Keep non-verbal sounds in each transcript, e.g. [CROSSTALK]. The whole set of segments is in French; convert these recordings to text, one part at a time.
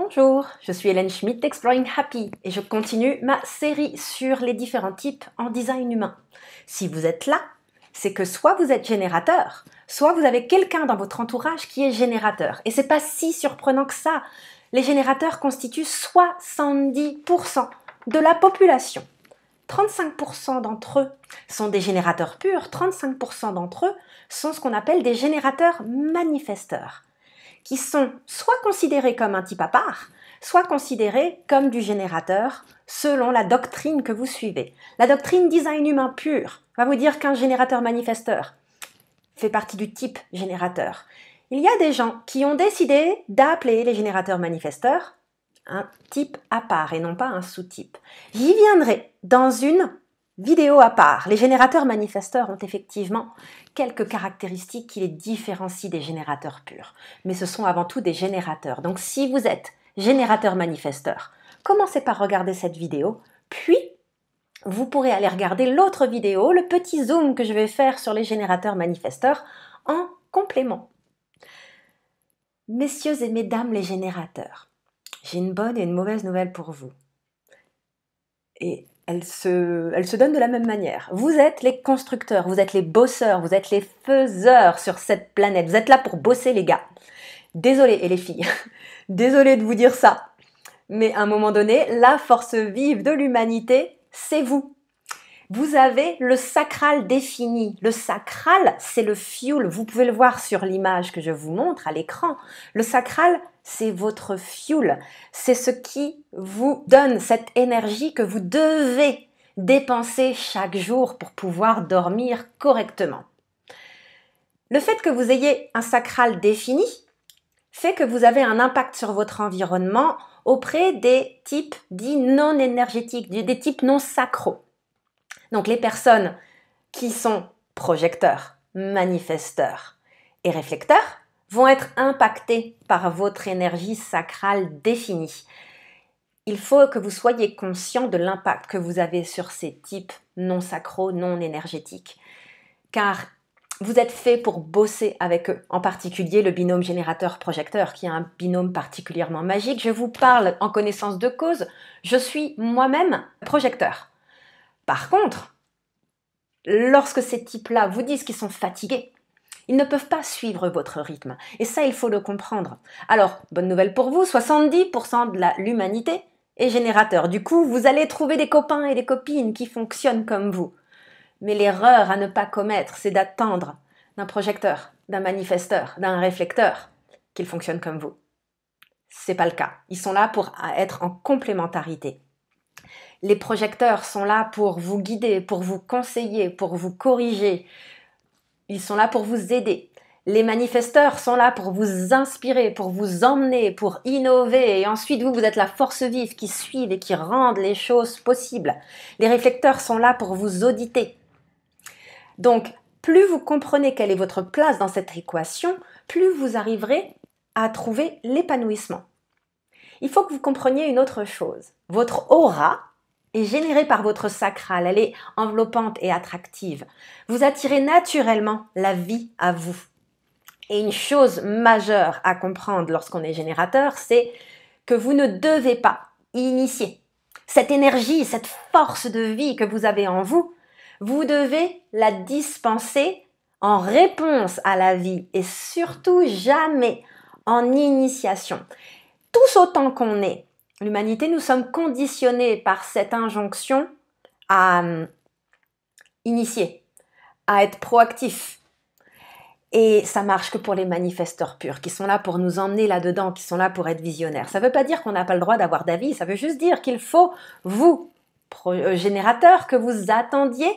Bonjour, je suis Hélène Schmidt d'Exploring Happy et je continue ma série sur les différents types en design humain. Si vous êtes là, c'est que soit vous êtes générateur, soit vous avez quelqu'un dans votre entourage qui est générateur. Et c'est pas si surprenant que ça. Les générateurs constituent 70% de la population. 35% d'entre eux sont des générateurs purs, 35% d'entre eux sont ce qu'on appelle des générateurs manifesteurs qui sont soit considérés comme un type à part, soit considérés comme du générateur selon la doctrine que vous suivez. La doctrine design humain pur va vous dire qu'un générateur manifesteur fait partie du type générateur. Il y a des gens qui ont décidé d'appeler les générateurs manifesteurs un type à part et non pas un sous-type. J'y viendrai dans une Vidéo à part, les générateurs manifesteurs ont effectivement quelques caractéristiques qui les différencient des générateurs purs, mais ce sont avant tout des générateurs. Donc si vous êtes générateur manifesteur, commencez par regarder cette vidéo, puis vous pourrez aller regarder l'autre vidéo, le petit zoom que je vais faire sur les générateurs manifesteurs en complément. Messieurs et mesdames les générateurs, j'ai une bonne et une mauvaise nouvelle pour vous. Et elle se, elle se donnent de la même manière. Vous êtes les constructeurs, vous êtes les bosseurs, vous êtes les faiseurs sur cette planète. Vous êtes là pour bosser, les gars. Désolée, et les filles, [LAUGHS] désolée de vous dire ça. Mais à un moment donné, la force vive de l'humanité, c'est vous. Vous avez le sacral défini. Le sacral, c'est le fuel. Vous pouvez le voir sur l'image que je vous montre à l'écran. Le sacral, c'est votre fuel, c'est ce qui vous donne cette énergie que vous devez dépenser chaque jour pour pouvoir dormir correctement. Le fait que vous ayez un sacral défini fait que vous avez un impact sur votre environnement auprès des types dits non énergétiques, des types non sacros. Donc les personnes qui sont projecteurs, manifesteurs et réflecteurs vont être impactés par votre énergie sacrale définie. Il faut que vous soyez conscient de l'impact que vous avez sur ces types non sacraux, non énergétiques. Car vous êtes fait pour bosser avec eux, en particulier le binôme générateur-projecteur, qui est un binôme particulièrement magique. Je vous parle en connaissance de cause, je suis moi-même projecteur. Par contre, lorsque ces types-là vous disent qu'ils sont fatigués, ils ne peuvent pas suivre votre rythme. Et ça, il faut le comprendre. Alors, bonne nouvelle pour vous, 70% de l'humanité est générateur. Du coup, vous allez trouver des copains et des copines qui fonctionnent comme vous. Mais l'erreur à ne pas commettre, c'est d'attendre d'un projecteur, d'un manifesteur, d'un réflecteur qu'il fonctionne comme vous. C'est pas le cas. Ils sont là pour être en complémentarité. Les projecteurs sont là pour vous guider, pour vous conseiller, pour vous corriger, ils sont là pour vous aider. Les manifesteurs sont là pour vous inspirer, pour vous emmener, pour innover. Et ensuite, vous, vous êtes la force vive qui suit et qui rende les choses possibles. Les réflecteurs sont là pour vous auditer. Donc, plus vous comprenez quelle est votre place dans cette équation, plus vous arriverez à trouver l'épanouissement. Il faut que vous compreniez une autre chose. Votre aura, est générée par votre sacral, elle est enveloppante et attractive. Vous attirez naturellement la vie à vous. Et une chose majeure à comprendre lorsqu'on est générateur, c'est que vous ne devez pas initier. Cette énergie, cette force de vie que vous avez en vous, vous devez la dispenser en réponse à la vie et surtout jamais en initiation. Tous autant qu'on est, l'humanité, nous sommes conditionnés par cette injonction à hum, initier, à être proactif. Et ça marche que pour les manifesteurs purs, qui sont là pour nous emmener là-dedans, qui sont là pour être visionnaires. Ça ne veut pas dire qu'on n'a pas le droit d'avoir d'avis, ça veut juste dire qu'il faut, vous, euh, générateurs, que vous attendiez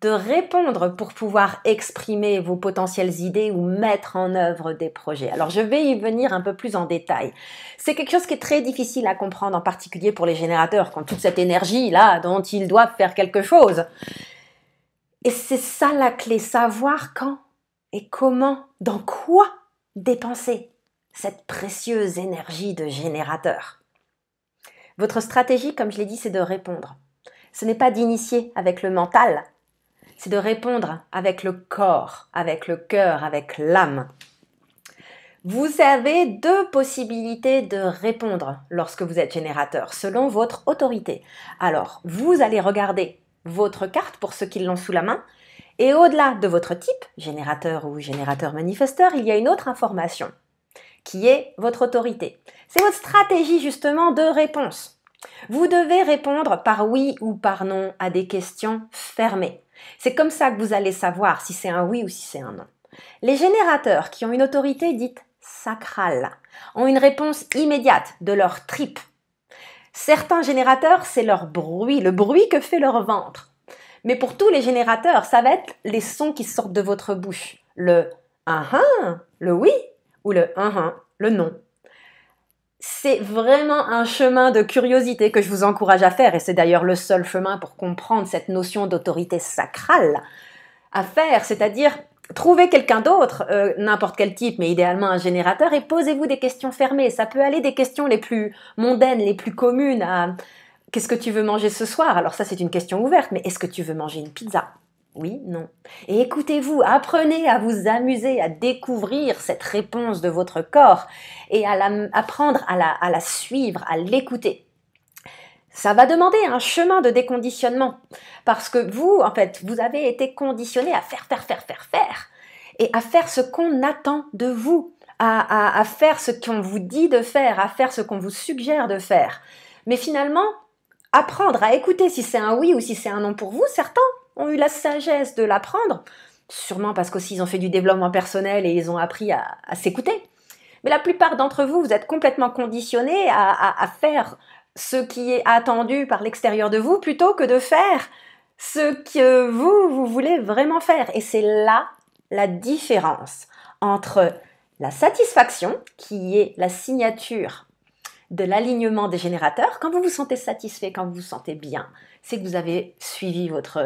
de répondre pour pouvoir exprimer vos potentielles idées ou mettre en œuvre des projets. Alors je vais y venir un peu plus en détail. C'est quelque chose qui est très difficile à comprendre, en particulier pour les générateurs, quand toute cette énergie-là dont ils doivent faire quelque chose. Et c'est ça la clé, savoir quand et comment, dans quoi dépenser cette précieuse énergie de générateur. Votre stratégie, comme je l'ai dit, c'est de répondre. Ce n'est pas d'initier avec le mental, c'est de répondre avec le corps, avec le cœur, avec l'âme. Vous avez deux possibilités de répondre lorsque vous êtes générateur, selon votre autorité. Alors, vous allez regarder votre carte pour ceux qui l'ont sous la main, et au-delà de votre type, générateur ou générateur manifesteur, il y a une autre information, qui est votre autorité. C'est votre stratégie justement de réponse. Vous devez répondre par oui ou par non à des questions fermées. C'est comme ça que vous allez savoir si c'est un oui ou si c'est un non. Les générateurs qui ont une autorité dite sacrale ont une réponse immédiate de leur tripe. Certains générateurs, c'est leur bruit, le bruit que fait leur ventre. Mais pour tous les générateurs, ça va être les sons qui sortent de votre bouche. Le ah le oui ou le ah le non c'est vraiment un chemin de curiosité que je vous encourage à faire, et c'est d'ailleurs le seul chemin pour comprendre cette notion d'autorité sacrale à faire, c'est-à-dire trouver quelqu'un d'autre, euh, n'importe quel type, mais idéalement un générateur, et posez-vous des questions fermées. Ça peut aller des questions les plus mondaines, les plus communes à qu'est-ce que tu veux manger ce soir Alors ça c'est une question ouverte, mais est-ce que tu veux manger une pizza oui, non. Et écoutez-vous, apprenez à vous amuser, à découvrir cette réponse de votre corps et à la, apprendre à la, suivre, à l'écouter. Ça va demander un chemin de déconditionnement parce que vous, en fait, vous avez été conditionné à faire, faire, faire, faire, faire et à faire ce qu'on attend de vous, à, à faire ce qu'on vous dit de faire, à faire ce qu'on vous suggère de faire. Mais finalement, apprendre à écouter si c'est un oui ou si c'est un non pour vous, certains ont eu la sagesse de l'apprendre, sûrement parce qu'aussi ils ont fait du développement personnel et ils ont appris à, s'écouter. Mais la plupart d'entre vous, vous êtes complètement conditionnés à, à, faire ce qui est attendu par l'extérieur de vous plutôt que de faire ce que vous, vous voulez vraiment faire. Et c'est là la différence entre la satisfaction, qui est la signature de l'alignement des générateurs, quand vous vous sentez satisfait, quand vous vous sentez bien, c'est que vous avez suivi votre,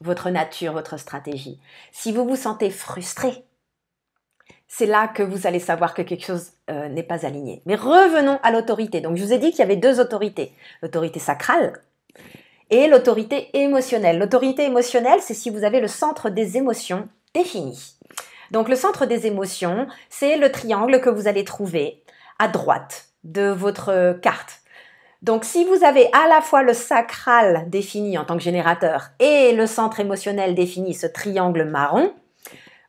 votre nature, votre stratégie. Si vous vous sentez frustré, c'est là que vous allez savoir que quelque chose euh, n'est pas aligné. Mais revenons à l'autorité. Donc je vous ai dit qu'il y avait deux autorités. L'autorité sacrale et l'autorité émotionnelle. L'autorité émotionnelle, c'est si vous avez le centre des émotions défini. Donc le centre des émotions, c'est le triangle que vous allez trouver à droite de votre carte. Donc si vous avez à la fois le sacral défini en tant que générateur et le centre émotionnel défini, ce triangle marron,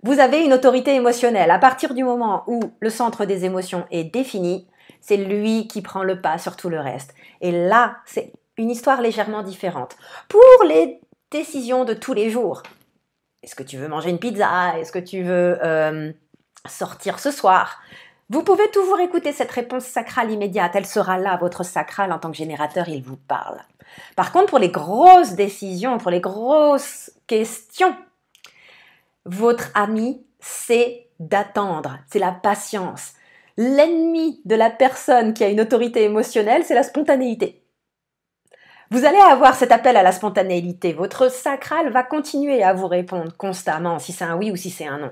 vous avez une autorité émotionnelle. À partir du moment où le centre des émotions est défini, c'est lui qui prend le pas sur tout le reste. Et là, c'est une histoire légèrement différente. Pour les décisions de tous les jours, est-ce que tu veux manger une pizza Est-ce que tu veux euh, sortir ce soir vous pouvez toujours écouter cette réponse sacrale immédiate, elle sera là, votre sacrale en tant que générateur, il vous parle. Par contre, pour les grosses décisions, pour les grosses questions, votre ami, c'est d'attendre, c'est la patience. L'ennemi de la personne qui a une autorité émotionnelle, c'est la spontanéité. Vous allez avoir cet appel à la spontanéité. Votre sacral va continuer à vous répondre constamment, si c'est un oui ou si c'est un non.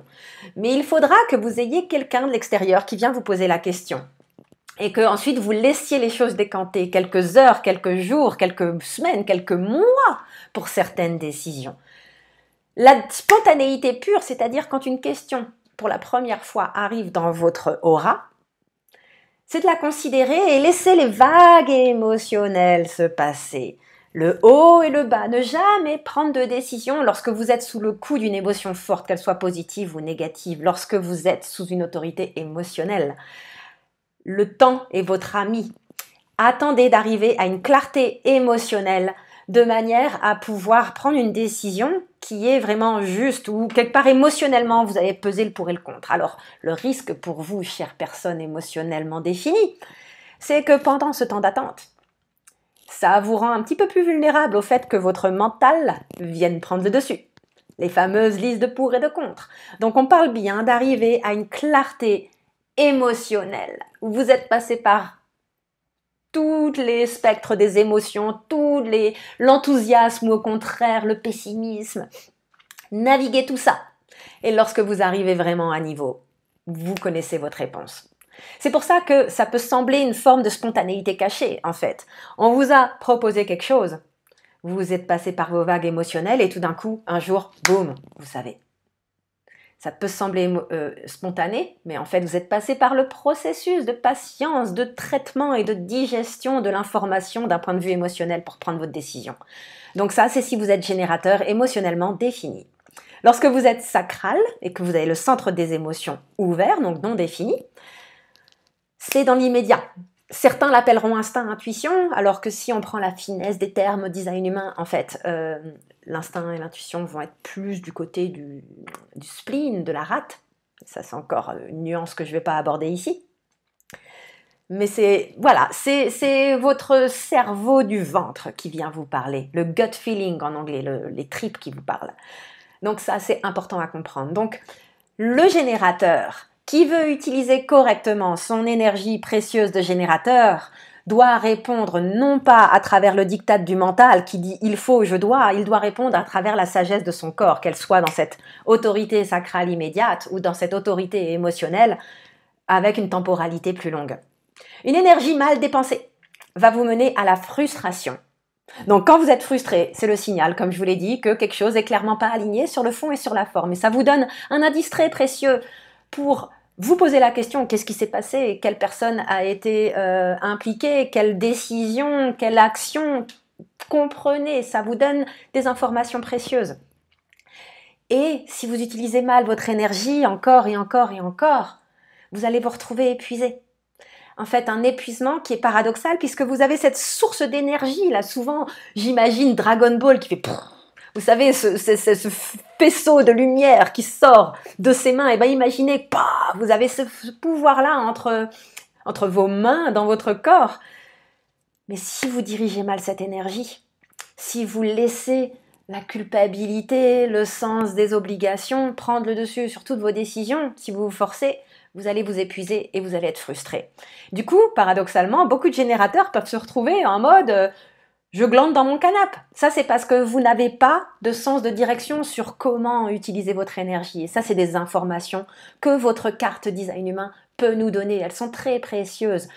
Mais il faudra que vous ayez quelqu'un de l'extérieur qui vient vous poser la question. Et que ensuite vous laissiez les choses décanter quelques heures, quelques jours, quelques semaines, quelques mois pour certaines décisions. La spontanéité pure, c'est-à-dire quand une question pour la première fois arrive dans votre aura, c'est de la considérer et laisser les vagues émotionnelles se passer. Le haut et le bas, ne jamais prendre de décision lorsque vous êtes sous le coup d'une émotion forte, qu'elle soit positive ou négative, lorsque vous êtes sous une autorité émotionnelle. Le temps est votre ami. Attendez d'arriver à une clarté émotionnelle de manière à pouvoir prendre une décision qui est vraiment juste ou quelque part émotionnellement vous avez pesé le pour et le contre. Alors le risque pour vous, chère personne émotionnellement définie, c'est que pendant ce temps d'attente, ça vous rend un petit peu plus vulnérable au fait que votre mental vienne prendre le dessus. Les fameuses listes de pour et de contre. Donc on parle bien d'arriver à une clarté émotionnelle. où Vous êtes passé par tous les spectres des émotions, toutes l'enthousiasme ou au contraire le pessimisme. Naviguez tout ça. Et lorsque vous arrivez vraiment à niveau, vous connaissez votre réponse. C'est pour ça que ça peut sembler une forme de spontanéité cachée, en fait. On vous a proposé quelque chose, vous êtes passé par vos vagues émotionnelles et tout d'un coup, un jour, boum, vous savez. Ça peut sembler euh, spontané, mais en fait, vous êtes passé par le processus de patience, de traitement et de digestion de l'information d'un point de vue émotionnel pour prendre votre décision. Donc ça, c'est si vous êtes générateur émotionnellement défini. Lorsque vous êtes sacral et que vous avez le centre des émotions ouvert, donc non défini, c'est dans l'immédiat. Certains l'appelleront instinct intuition, alors que si on prend la finesse des termes design humain, en fait, euh, l'instinct et l'intuition vont être plus du côté du, spleen, de la rate. Ça, c'est encore euh, une nuance que je ne vais pas aborder ici. Mais c'est, voilà, c'est votre cerveau du ventre qui vient vous parler, le gut feeling en anglais, les tripes qui vous parlent. Donc ça, c'est important à comprendre. Donc, le générateur, qui veut utiliser correctement son énergie précieuse de générateur doit répondre non pas à travers le diktat du mental qui dit il faut, je dois, il doit répondre à travers la sagesse de son corps, qu'elle soit dans cette autorité sacrale immédiate ou dans cette autorité émotionnelle avec une temporalité plus longue. Une énergie mal dépensée va vous mener à la frustration. Donc quand vous êtes frustré, c'est le signal, comme je vous l'ai dit, que quelque chose est clairement pas aligné sur le fond et sur la forme. Et ça vous donne un indice très précieux pour vous posez la question qu'est-ce qui s'est passé Quelle personne a été euh, impliquée Quelle décision Quelle action Comprenez, ça vous donne des informations précieuses. Et si vous utilisez mal votre énergie encore et encore et encore, vous allez vous retrouver épuisé. En fait, un épuisement qui est paradoxal puisque vous avez cette source d'énergie là, souvent, j'imagine Dragon Ball qui fait vous savez, ce, ce, faisceau de lumière qui sort de ses mains, et eh bien imaginez, bah, vous avez ce, pouvoir-là entre, entre vos mains, dans votre corps. Mais si vous dirigez mal cette énergie, si vous laissez la culpabilité, le sens des obligations prendre le dessus sur toutes vos décisions, si vous vous forcez, vous allez vous épuiser et vous allez être frustré. Du coup, paradoxalement, beaucoup de générateurs peuvent se retrouver en mode euh, je glande dans mon canapé. Ça, c'est parce que vous n'avez pas de sens de direction sur comment utiliser votre énergie. Et ça, c'est des informations que votre carte design humain peut nous donner. Elles sont très précieuses.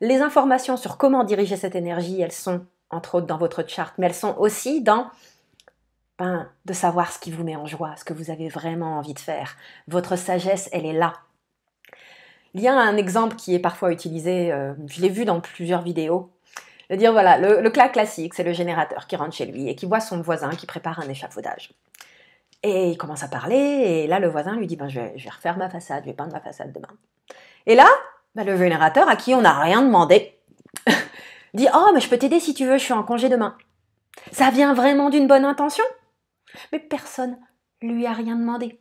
Les informations sur comment diriger cette énergie, elles sont entre autres dans votre charte, mais elles sont aussi dans ben, de savoir ce qui vous met en joie, ce que vous avez vraiment envie de faire. Votre sagesse, elle est là. Il y a un exemple qui est parfois utilisé, euh, je l'ai vu dans plusieurs vidéos, dire, voilà, le, le classique, c'est le générateur qui rentre chez lui et qui voit son voisin qui prépare un échafaudage. Et il commence à parler, et là, le voisin lui dit, ben, je, vais, refaire ma façade, je vais peindre ma façade demain. Et là, ben, le générateur, à qui on n'a rien demandé, [LAUGHS] dit, oh, mais je peux t'aider si tu veux, je suis en congé demain. Ça vient vraiment d'une bonne intention Mais personne lui a rien demandé.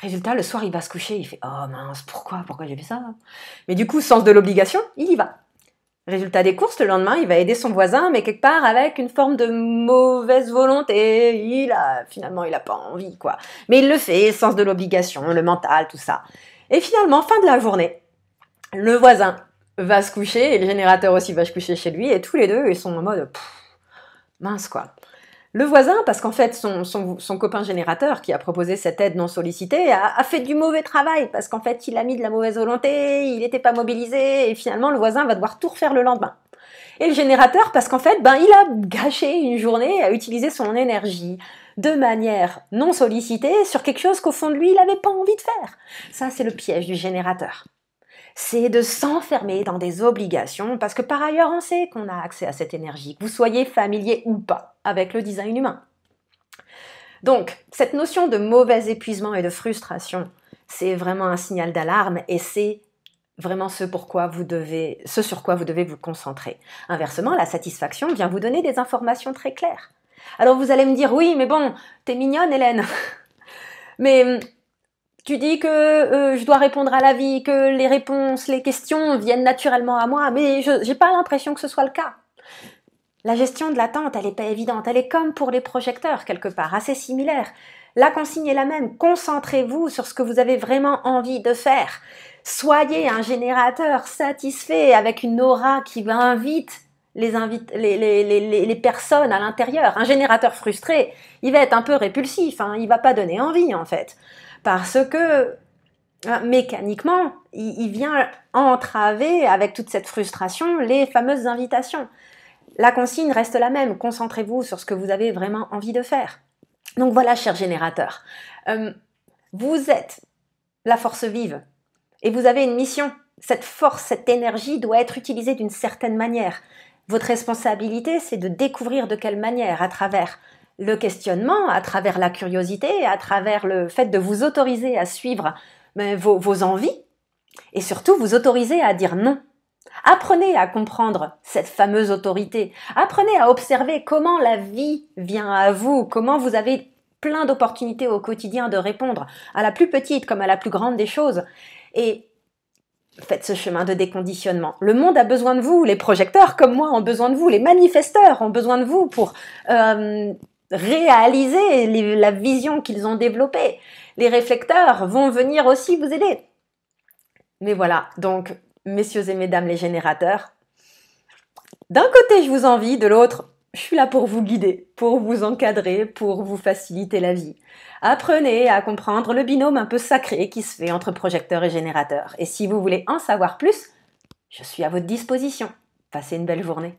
Résultat, le soir, il va se coucher, il fait Oh mince, pourquoi Pourquoi j'ai fait ça Mais du coup, sens de l'obligation, il y va. Résultat des courses, le lendemain, il va aider son voisin, mais quelque part avec une forme de mauvaise volonté. Il a, finalement, il a pas envie, quoi. Mais il le fait, sens de l'obligation, le mental, tout ça. Et finalement, fin de la journée, le voisin va se coucher et le générateur aussi va se coucher chez lui et tous les deux, ils sont en mode, mince, quoi. Le voisin, parce qu'en fait, son, copain générateur qui a proposé cette aide non sollicitée a, fait du mauvais travail, parce qu'en fait, il a mis de la mauvaise volonté, il n'était pas mobilisé, et finalement, le voisin va devoir tout refaire le lendemain. Et le générateur, parce qu'en fait, ben, il a gâché une journée à utiliser son énergie de manière non sollicitée sur quelque chose qu'au fond de lui, il n'avait pas envie de faire. Ça, c'est le piège du générateur c'est de s'enfermer dans des obligations, parce que par ailleurs on sait qu'on a accès à cette énergie, que vous soyez familier ou pas avec le design humain. Donc, cette notion de mauvais épuisement et de frustration, c'est vraiment un signal d'alarme et c'est vraiment ce, vous devez, ce sur quoi vous devez vous concentrer. Inversement, la satisfaction vient vous donner des informations très claires. Alors vous allez me dire, oui, mais bon, t'es mignonne, Hélène. [LAUGHS] mais hum, tu dis que euh, je dois répondre à la vie, que les réponses, les questions viennent naturellement à moi, mais je n'ai pas l'impression que ce soit le cas. La gestion de l'attente, elle n'est pas évidente. Elle est comme pour les projecteurs, quelque part, assez similaire. La consigne est la même. Concentrez-vous sur ce que vous avez vraiment envie de faire. Soyez un générateur satisfait avec une aura qui invite les, les, personnes à l'intérieur. Un générateur frustré, il va être un peu répulsif. Il hein. il va pas donner envie, en fait. Parce que euh, mécaniquement, il, vient entraver avec toute cette frustration les fameuses invitations la consigne reste la même. Concentrez-vous sur ce que vous avez vraiment envie de faire. Donc voilà, cher générateur, euh, vous êtes la force vive et vous avez une mission. Cette force, cette énergie doit être utilisée d'une certaine manière. Votre responsabilité, c'est de découvrir de quelle manière, à travers le questionnement, à travers la curiosité, à travers le fait de vous autoriser à suivre euh, vos envies et surtout vous autoriser à dire non Apprenez à comprendre cette fameuse autorité. Apprenez à observer comment la vie vient à vous, comment vous avez plein d'opportunités au quotidien de répondre, à la plus petite comme à la plus grande des choses. Et faites ce chemin de déconditionnement. Le monde a besoin de vous, les projecteurs comme moi ont besoin de vous, les manifesteurs ont besoin de vous pour euh, réaliser la vision qu'ils ont développée. Les réflecteurs vont venir aussi vous aider. Mais voilà, donc messieurs et mesdames les générateurs. D'un côté, je vous envie, de l'autre, je suis là pour vous guider, pour vous encadrer, pour vous faciliter la vie. Apprenez à comprendre le binôme un peu sacré qui se fait entre projecteur et générateur. Et si vous voulez en savoir plus, je suis à votre disposition. Passez une belle journée.